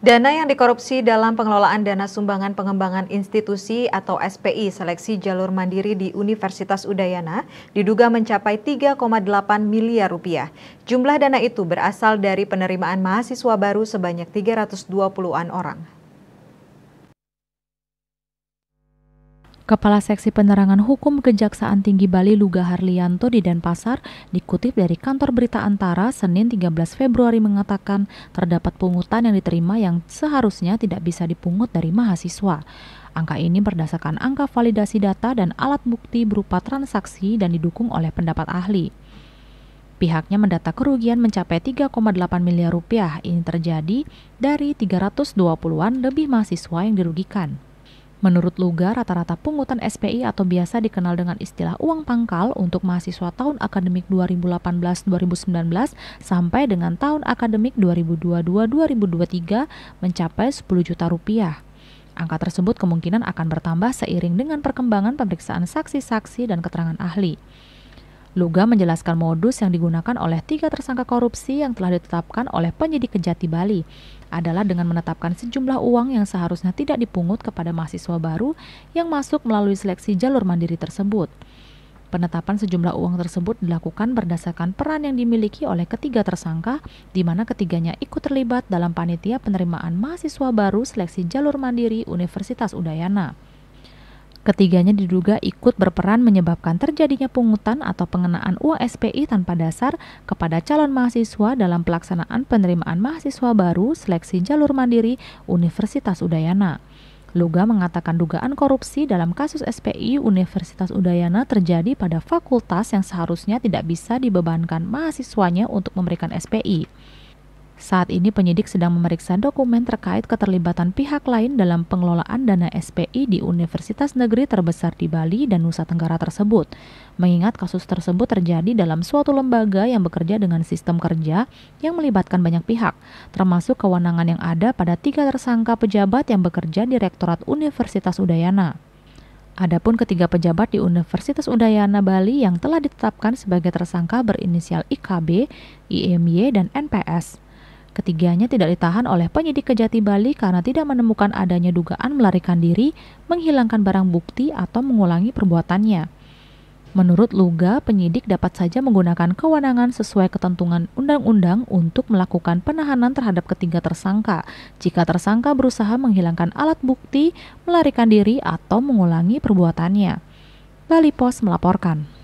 Dana yang dikorupsi dalam pengelolaan dana sumbangan pengembangan institusi atau SPI seleksi jalur mandiri di Universitas Udayana diduga mencapai 3,8 miliar rupiah. Jumlah dana itu berasal dari penerimaan mahasiswa baru sebanyak 320-an orang. Kepala Seksi Penerangan Hukum Kejaksaan Tinggi Bali Luga Harlianto di Denpasar dikutip dari kantor berita Antara Senin 13 Februari mengatakan terdapat pungutan yang diterima yang seharusnya tidak bisa dipungut dari mahasiswa. Angka ini berdasarkan angka validasi data dan alat bukti berupa transaksi dan didukung oleh pendapat ahli. Pihaknya mendata kerugian mencapai 3,8 miliar rupiah. Ini terjadi dari 320-an lebih mahasiswa yang dirugikan. Menurut Luga, rata-rata pungutan SPI atau biasa dikenal dengan istilah uang pangkal untuk mahasiswa tahun akademik 2018-2019 sampai dengan tahun akademik 2022-2023 mencapai 10 juta rupiah. Angka tersebut kemungkinan akan bertambah seiring dengan perkembangan pemeriksaan saksi-saksi dan keterangan ahli. Luga menjelaskan modus yang digunakan oleh tiga tersangka korupsi yang telah ditetapkan oleh penyidik Kejati Bali adalah dengan menetapkan sejumlah uang yang seharusnya tidak dipungut kepada mahasiswa baru yang masuk melalui seleksi jalur mandiri tersebut. Penetapan sejumlah uang tersebut dilakukan berdasarkan peran yang dimiliki oleh ketiga tersangka, di mana ketiganya ikut terlibat dalam panitia penerimaan mahasiswa baru seleksi jalur mandiri Universitas Udayana. Ketiganya diduga ikut berperan menyebabkan terjadinya pungutan atau pengenaan USPI tanpa dasar kepada calon mahasiswa dalam pelaksanaan penerimaan mahasiswa baru seleksi jalur mandiri Universitas Udayana. Luga mengatakan dugaan korupsi dalam kasus SPI Universitas Udayana terjadi pada fakultas yang seharusnya tidak bisa dibebankan mahasiswanya untuk memberikan SPI. Saat ini penyidik sedang memeriksa dokumen terkait keterlibatan pihak lain dalam pengelolaan dana SPI di universitas negeri terbesar di Bali dan Nusa Tenggara tersebut. Mengingat kasus tersebut terjadi dalam suatu lembaga yang bekerja dengan sistem kerja yang melibatkan banyak pihak, termasuk kewenangan yang ada pada tiga tersangka pejabat yang bekerja di Rektorat Universitas Udayana. Adapun ketiga pejabat di Universitas Udayana Bali yang telah ditetapkan sebagai tersangka berinisial IKB, IMY, dan NPS. Ketiganya tidak ditahan oleh penyidik Kejati Bali karena tidak menemukan adanya dugaan melarikan diri, menghilangkan barang bukti, atau mengulangi perbuatannya. Menurut Luga, penyidik dapat saja menggunakan kewenangan sesuai ketentuan undang-undang untuk melakukan penahanan terhadap ketiga tersangka jika tersangka berusaha menghilangkan alat bukti, melarikan diri, atau mengulangi perbuatannya. Bali Pos melaporkan.